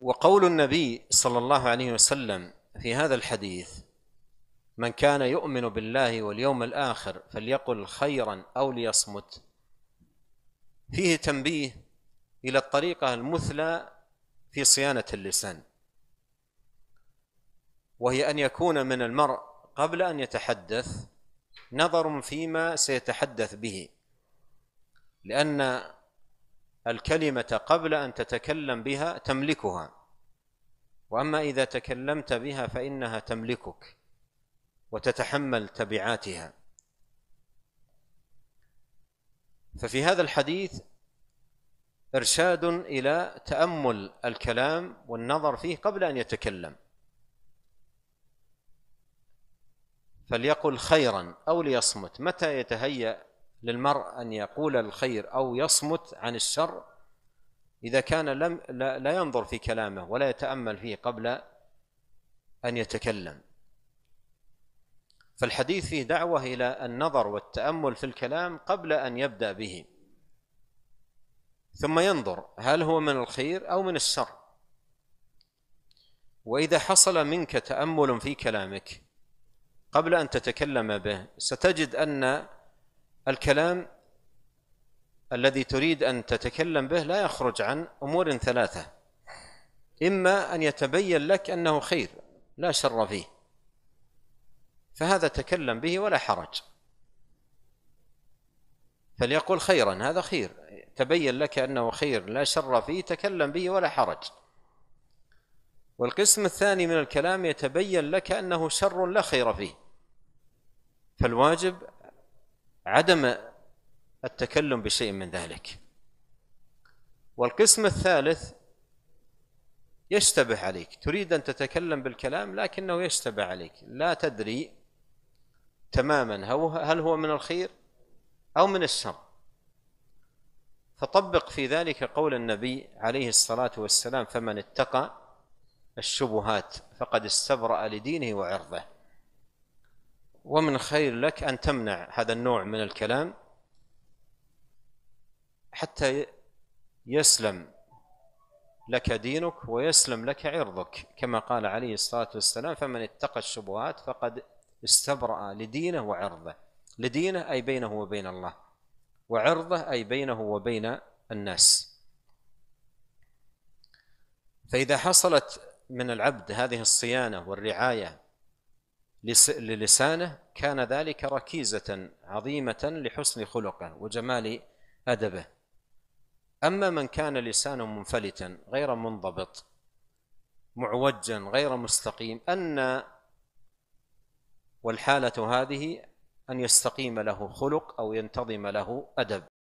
وقول النبي صلى الله عليه وسلم في هذا الحديث من كان يؤمن بالله واليوم الآخر فليقل خيرا أو ليصمت فيه تنبيه إلى الطريقة المثلى في صيانة اللسان وهي أن يكون من المرء قبل أن يتحدث نظر فيما سيتحدث به لأن الكلمة قبل أن تتكلم بها تملكها وأما إذا تكلمت بها فإنها تملكك وتتحمل تبعاتها ففي هذا الحديث إرشاد إلى تأمل الكلام والنظر فيه قبل أن يتكلم فليقل خيرا أو ليصمت متى يتهيأ للمرء أن يقول الخير أو يصمت عن الشر إذا كان لم لا, ينظر في كلامه ولا يتأمل فيه قبل أن يتكلم فالحديث فيه دعوة إلى النظر والتأمل في الكلام قبل أن يبدأ به ثم ينظر هل هو من الخير أو من الشر وإذا حصل منك تأمل في كلامك قبل أن تتكلم به ستجد أن الكلام الذي تريد أن تتكلم به لا يخرج عن أمور ثلاثة إما أن يتبين لك أنه خير لا شر فيه فهذا تكلم به ولا حرج فليقول خيرا هذا خير تبين لك أنه خير لا شر فيه تكلم به ولا حرج والقسم الثاني من الكلام يتبين لك أنه شر لا خير فيه فالواجب عدم التكلم بشيء من ذلك والقسم الثالث يشتبه عليك تريد أن تتكلم بالكلام لكنه يشتبه عليك لا تدري تماما هل هو من الخير أو من الشر فطبق في ذلك قول النبي عليه الصلاة والسلام فمن اتقى الشبهات فقد استبرأ لدينه وعرضه ومن خير لك أن تمنع هذا النوع من الكلام حتى يسلم لك دينك ويسلم لك عرضك كما قال عليه الصلاة والسلام فمن اتقى الشبهات فقد استبرأ لدينه وعرضه لدينه أي بينه وبين الله وعرضه أي بينه وبين الناس فإذا حصلت من العبد هذه الصيانة والرعاية للسانه كان ذلك ركيزة عظيمة لحسن خلقه وجمال أدبه أما من كان لسانه منفلتا غير منضبط معوجا غير مستقيم أن والحالة هذه أن يستقيم له خلق أو ينتظم له أدب